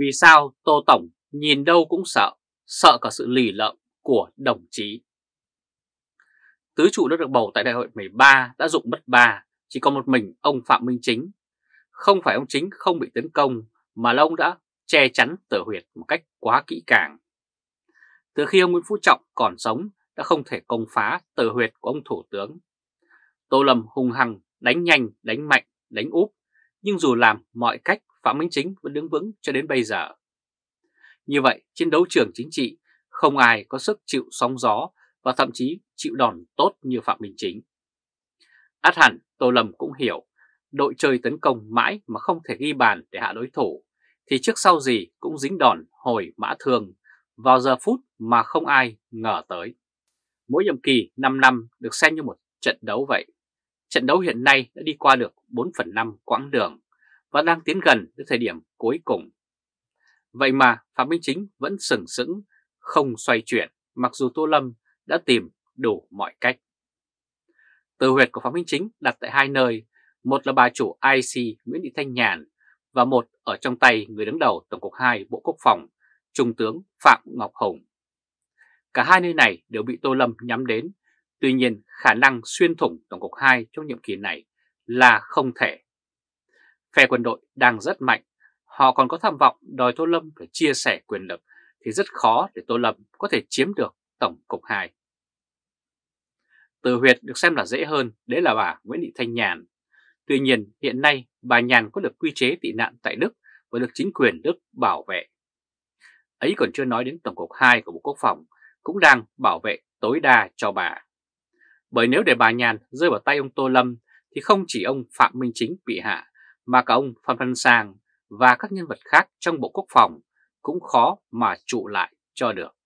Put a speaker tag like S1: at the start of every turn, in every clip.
S1: vì sao Tô Tổng nhìn đâu cũng sợ, sợ cả sự lì lợm của đồng chí. Tứ trụ đã được bầu tại đại hội 13 đã dụng mất 3, chỉ còn một mình ông Phạm Minh Chính. Không phải ông Chính không bị tấn công mà là ông đã che chắn tờ huyệt một cách quá kỹ càng. Từ khi ông Nguyễn Phú Trọng còn sống đã không thể công phá tờ huyệt của ông Thủ tướng. Tô Lâm hung hăng, đánh nhanh, đánh mạnh, đánh úp, nhưng dù làm mọi cách Phạm Minh Chính vẫn đứng vững cho đến bây giờ. Như vậy, trên đấu trường chính trị, không ai có sức chịu sóng gió và thậm chí chịu đòn tốt như Phạm Minh Chính. Át hẳn, Tô Lâm cũng hiểu, đội chơi tấn công mãi mà không thể ghi bàn để hạ đối thủ, thì trước sau gì cũng dính đòn hồi mã thường vào giờ phút mà không ai ngờ tới. Mỗi nhiệm kỳ 5 năm được xem như một trận đấu vậy. Trận đấu hiện nay đã đi qua được 4 phần 5 quãng đường và đang tiến gần đến thời điểm cuối cùng. Vậy mà Phạm Minh Chính vẫn sừng sững, không xoay chuyển mặc dù Tô Lâm đã tìm đủ mọi cách. Từ huyệt của Phạm Minh Chính đặt tại hai nơi, một là bà chủ IC Nguyễn Thị Thanh Nhàn và một ở trong tay người đứng đầu Tổng cục 2 Bộ Quốc phòng, Trung tướng Phạm Ngọc Hùng. Cả hai nơi này đều bị Tô Lâm nhắm đến, tuy nhiên khả năng xuyên thủng Tổng cục 2 trong nhiệm kỳ này là không thể Phe quân đội đang rất mạnh, họ còn có tham vọng đòi Tô Lâm phải chia sẻ quyền lực thì rất khó để Tô Lâm có thể chiếm được Tổng Cục 2. Từ huyệt được xem là dễ hơn, đấy là bà Nguyễn Thị Thanh Nhàn. Tuy nhiên, hiện nay bà Nhàn có được quy chế tị nạn tại Đức và được chính quyền Đức bảo vệ. Ấy còn chưa nói đến Tổng cục 2 của Bộ Quốc phòng cũng đang bảo vệ tối đa cho bà. Bởi nếu để bà Nhàn rơi vào tay ông Tô Lâm thì không chỉ ông Phạm Minh Chính bị hạ mà cả ông Phan Văn Sang và các nhân vật khác trong Bộ Quốc phòng cũng khó mà trụ lại cho được.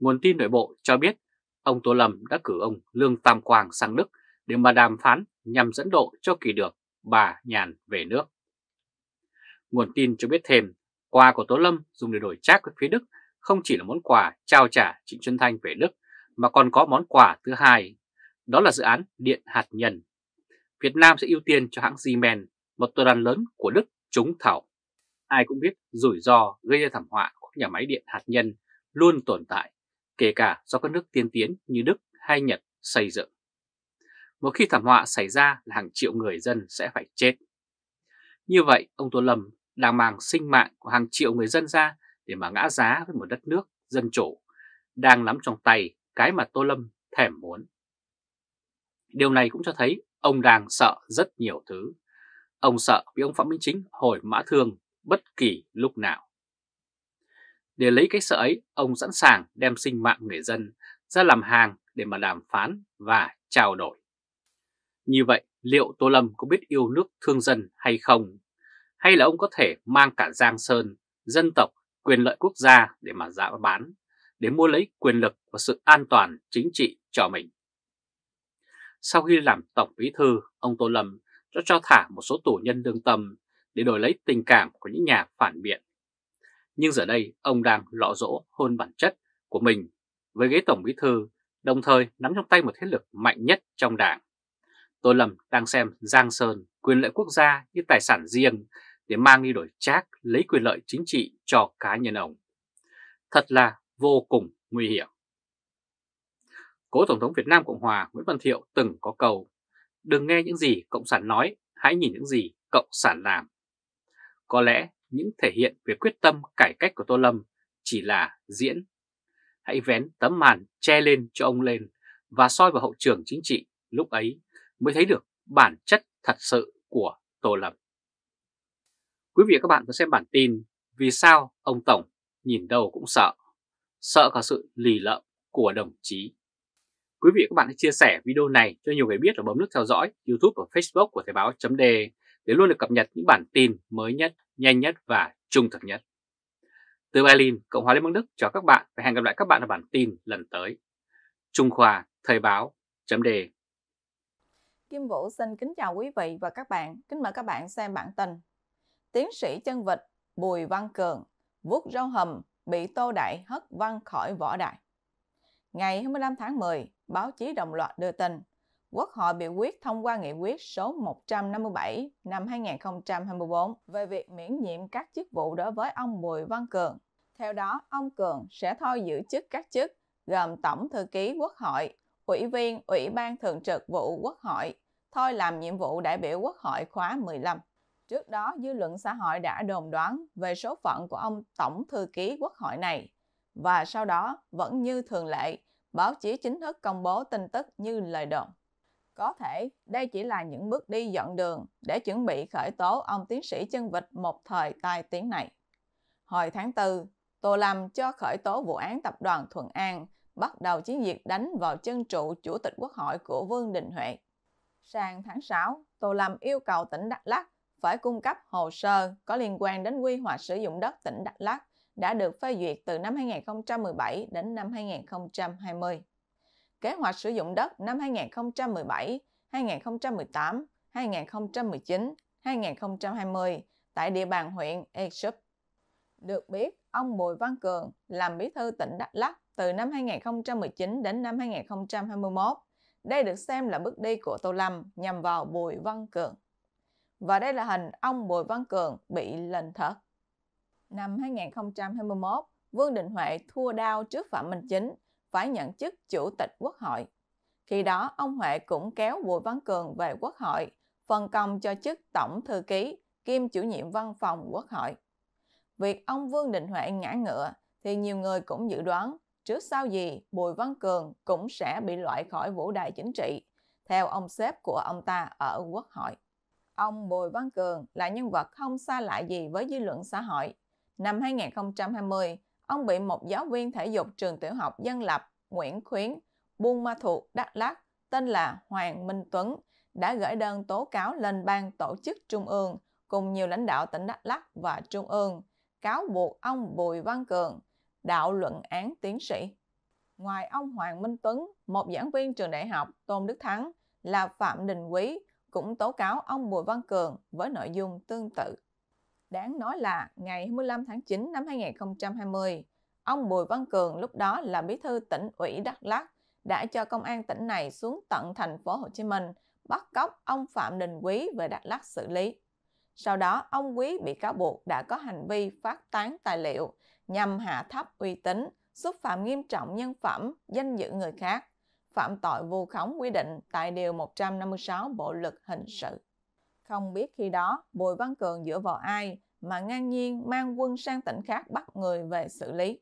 S1: Nguồn tin nội bộ cho biết ông Tô Lâm đã cử ông Lương Tam Quang sang Đức để mà đàm phán nhằm dẫn độ cho kỳ được bà Nhàn về nước. Nguồn tin cho biết thêm, quà của Tô Lâm dùng để đổi trác với phía Đức không chỉ là món quà trao trả Trịnh Xuân Thanh về Đức mà còn có món quà thứ hai, đó là dự án điện hạt nhân Việt Nam sẽ ưu tiên cho hãng Siemens, một tập đoàn lớn của Đức trúng thầu. Ai cũng biết rủi ro gây ra thảm họa của nhà máy điện hạt nhân luôn tồn tại, kể cả do các nước tiên tiến như Đức hay Nhật xây dựng. Một khi thảm họa xảy ra là hàng triệu người dân sẽ phải chết. Như vậy, ông Tô Lâm đang mang sinh mạng của hàng triệu người dân ra để mà ngã giá với một đất nước dân chủ, đang nắm trong tay cái mà Tô Lâm thèm muốn. Điều này cũng cho thấy Ông đang sợ rất nhiều thứ. Ông sợ bị ông Phạm Minh Chính hồi mã thương bất kỳ lúc nào. Để lấy cái sợ ấy, ông sẵn sàng đem sinh mạng người dân ra làm hàng để mà đàm phán và trao đổi. Như vậy, liệu Tô Lâm có biết yêu nước thương dân hay không? Hay là ông có thể mang cả Giang Sơn, dân tộc, quyền lợi quốc gia để mà giá bán, để mua lấy quyền lực và sự an toàn chính trị cho mình? sau khi làm Tổng Bí Thư, ông Tô Lâm đã cho thả một số tù nhân lương tâm để đổi lấy tình cảm của những nhà phản biện. Nhưng giờ đây ông đang lọ rỗ hơn bản chất của mình với ghế Tổng Bí Thư, đồng thời nắm trong tay một thế lực mạnh nhất trong đảng. Tô Lâm đang xem Giang Sơn quyền lợi quốc gia như tài sản riêng để mang đi đổi trác lấy quyền lợi chính trị cho cá nhân ông. Thật là vô cùng nguy hiểm. Cố Tổng thống Việt Nam Cộng Hòa Nguyễn Văn Thiệu từng có câu Đừng nghe những gì Cộng sản nói, hãy nhìn những gì Cộng sản làm. Có lẽ những thể hiện về quyết tâm cải cách của Tô Lâm chỉ là diễn. Hãy vén tấm màn che lên cho ông lên và soi vào hậu trường chính trị lúc ấy mới thấy được bản chất thật sự của Tô Lâm. Quý vị và các bạn có xem bản tin Vì sao ông Tổng nhìn đâu cũng sợ, sợ cả sự lì lợm của đồng chí Quý vị các bạn hãy chia sẻ video này cho nhiều người biết và bấm nút theo dõi YouTube và Facebook của Thời báo chấm để luôn được cập nhật những bản tin mới nhất, nhanh nhất và trung thực nhất. Từ Berlin, Cộng hòa Liên bang Đức chào các bạn và hẹn gặp lại các bạn ở bản tin lần tới. Trung Khoa Thời báo chấm đề
S2: Kim Vũ xin kính chào quý vị và các bạn. Kính mời các bạn xem bản tin. Tiến sĩ chân vịt Bùi Văn Cường vuốt rau hầm bị Tô Đại hất văng khỏi võ đài. Ngày 25 tháng 10, báo chí đồng loạt đưa tin. Quốc hội biểu quyết thông qua nghị quyết số 157 năm 2024 về việc miễn nhiệm các chức vụ đối với ông Bùi Văn Cường. Theo đó, ông Cường sẽ thôi giữ chức các chức gồm Tổng Thư ký Quốc hội, Ủy viên Ủy ban Thường trực vụ Quốc hội, thôi làm nhiệm vụ đại biểu Quốc hội khóa 15. Trước đó, dư luận xã hội đã đồn đoán về số phận của ông Tổng Thư ký Quốc hội này. Và sau đó, vẫn như thường lệ, báo chí chính thức công bố tin tức như lời đồn. Có thể đây chỉ là những bước đi dọn đường để chuẩn bị khởi tố ông tiến sĩ chân vịt một thời tai tiếng này. Hồi tháng 4, Tô Lâm cho khởi tố vụ án tập đoàn Thuận An bắt đầu chiến dịch đánh vào chân trụ Chủ tịch Quốc hội của Vương Đình Huệ. Sang tháng 6, Tô Lâm yêu cầu tỉnh Đắk Lắk phải cung cấp hồ sơ có liên quan đến quy hoạch sử dụng đất tỉnh Đắk Lắk đã được phê duyệt từ năm 2017 đến năm 2020. Kế hoạch sử dụng đất năm 2017, 2018, 2019, 2020 tại địa bàn huyện Esup. Được biết, ông Bùi Văn Cường làm bí thư tỉnh Đắk Lắk từ năm 2019 đến năm 2021. Đây được xem là bước đi của Tô Lâm nhằm vào Bùi Văn Cường. Và đây là hình ông Bùi Văn Cường bị lên thật. Năm 2021, Vương Đình Huệ thua đao trước Phạm Minh Chính, phải nhận chức chủ tịch quốc hội. Khi đó, ông Huệ cũng kéo Bùi Văn Cường về quốc hội, phân công cho chức tổng thư ký, kiêm chủ nhiệm văn phòng quốc hội. Việc ông Vương Đình Huệ ngã ngựa thì nhiều người cũng dự đoán trước sau gì Bùi Văn Cường cũng sẽ bị loại khỏi vũ đài chính trị, theo ông sếp của ông ta ở quốc hội. Ông Bùi Văn Cường là nhân vật không xa lạ gì với dư luận xã hội Năm 2020, ông bị một giáo viên thể dục trường tiểu học dân lập Nguyễn Khuyến, Buôn Ma Thuột, Đắk Lắk, tên là Hoàng Minh Tuấn, đã gửi đơn tố cáo lên ban tổ chức trung ương cùng nhiều lãnh đạo tỉnh Đắk Lắk và trung ương, cáo buộc ông Bùi Văn Cường đạo luận án tiến sĩ. Ngoài ông Hoàng Minh Tuấn, một giảng viên trường đại học Tôn Đức Thắng là Phạm Đình Quý cũng tố cáo ông Bùi Văn Cường với nội dung tương tự. Đáng nói là ngày 25 tháng 9 năm 2020, ông Bùi Văn Cường lúc đó là bí thư tỉnh ủy Đắk Lắk đã cho công an tỉnh này xuống tận thành phố Hồ Chí Minh bắt cóc ông Phạm Đình Quý về Đắk Lắk xử lý. Sau đó, ông Quý bị cáo buộc đã có hành vi phát tán tài liệu nhằm hạ thấp uy tín, xúc phạm nghiêm trọng nhân phẩm, danh dự người khác, phạm tội vu khống quy định tại Điều 156 Bộ Luật Hình sự. Không biết khi đó Bùi Văn Cường dựa vào ai mà ngang nhiên mang quân sang tỉnh khác bắt người về xử lý.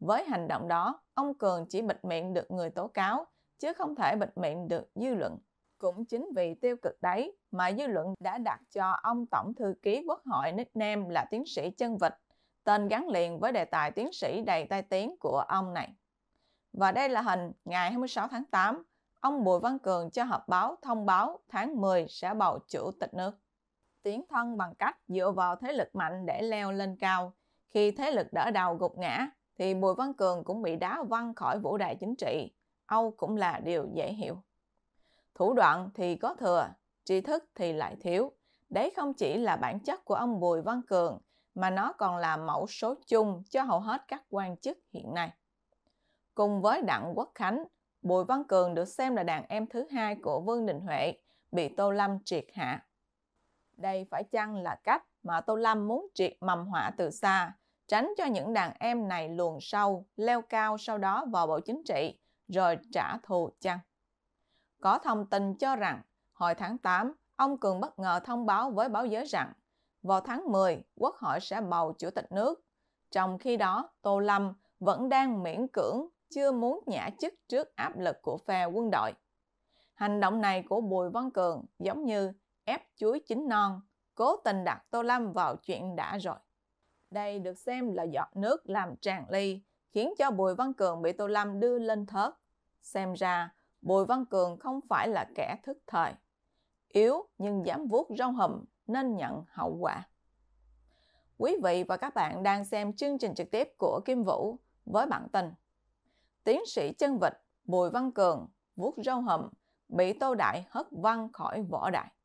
S2: Với hành động đó, ông Cường chỉ bịt miệng được người tố cáo, chứ không thể bịt miệng được dư luận. Cũng chính vì tiêu cực đấy mà dư luận đã đặt cho ông Tổng Thư ký Quốc hội nickname là tiến sĩ chân vịt, tên gắn liền với đề tài tiến sĩ đầy tai tiếng của ông này. Và đây là hình ngày 26 tháng 8 ông Bùi Văn Cường cho họp báo thông báo tháng 10 sẽ bầu chủ tịch nước. Tiến thân bằng cách dựa vào thế lực mạnh để leo lên cao. Khi thế lực đỡ đầu gục ngã, thì Bùi Văn Cường cũng bị đá văng khỏi vũ đài chính trị. Âu cũng là điều dễ hiểu. Thủ đoạn thì có thừa, tri thức thì lại thiếu. Đấy không chỉ là bản chất của ông Bùi Văn Cường, mà nó còn là mẫu số chung cho hầu hết các quan chức hiện nay. Cùng với Đặng Quốc Khánh, Bùi Văn Cường được xem là đàn em thứ hai của Vương Đình Huệ, bị Tô Lâm triệt hạ. Đây phải chăng là cách mà Tô Lâm muốn triệt mầm họa từ xa, tránh cho những đàn em này luồn sâu, leo cao sau đó vào bộ chính trị, rồi trả thù chăng? Có thông tin cho rằng, hồi tháng 8, ông Cường bất ngờ thông báo với báo giới rằng, vào tháng 10, Quốc hội sẽ bầu Chủ tịch nước. Trong khi đó, Tô Lâm vẫn đang miễn cưỡng chưa muốn nhả chức trước áp lực của phe quân đội. Hành động này của Bùi Văn Cường giống như ép chuối chín non, cố tình đặt Tô Lâm vào chuyện đã rồi. Đây được xem là giọt nước làm tràn ly, khiến cho Bùi Văn Cường bị Tô Lâm đưa lên thớt. Xem ra, Bùi Văn Cường không phải là kẻ thức thời. Yếu nhưng dám vuốt rong hầm nên nhận hậu quả. Quý vị và các bạn đang xem chương trình trực tiếp của Kim Vũ với bản tình Tiến sĩ chân vịt Bùi Văn Cường vuốt râu hầm bị Tô Đại hất văng khỏi võ đại.